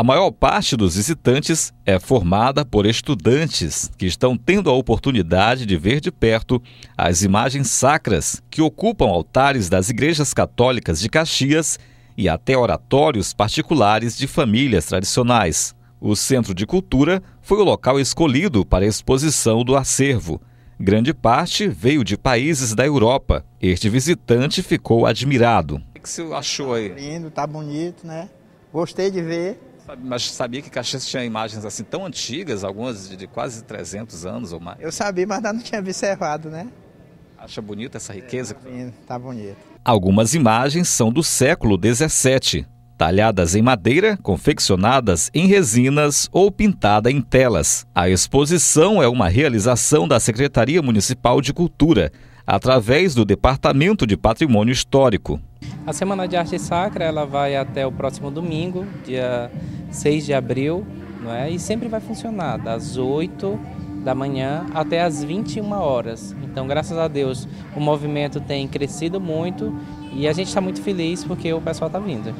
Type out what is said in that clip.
A maior parte dos visitantes é formada por estudantes que estão tendo a oportunidade de ver de perto as imagens sacras que ocupam altares das igrejas católicas de Caxias e até oratórios particulares de famílias tradicionais. O Centro de Cultura foi o local escolhido para a exposição do acervo. Grande parte veio de países da Europa. Este visitante ficou admirado. O que você achou aí? Tá lindo, tá bonito, né? Gostei de ver. Mas sabia que Caxias tinha imagens assim tão antigas, algumas de quase 300 anos ou mais? Eu sabia, mas não tinha observado, né? Acha bonita essa riqueza? É, tá, bonito, tá bonito. Algumas imagens são do século XVII, talhadas em madeira, confeccionadas em resinas ou pintada em telas. A exposição é uma realização da Secretaria Municipal de Cultura, através do Departamento de Patrimônio Histórico. A Semana de Arte Sacra ela vai até o próximo domingo, dia 6 de abril, não é? E sempre vai funcionar das 8 da manhã até as 21 horas. Então, graças a Deus, o movimento tem crescido muito e a gente está muito feliz porque o pessoal está vindo.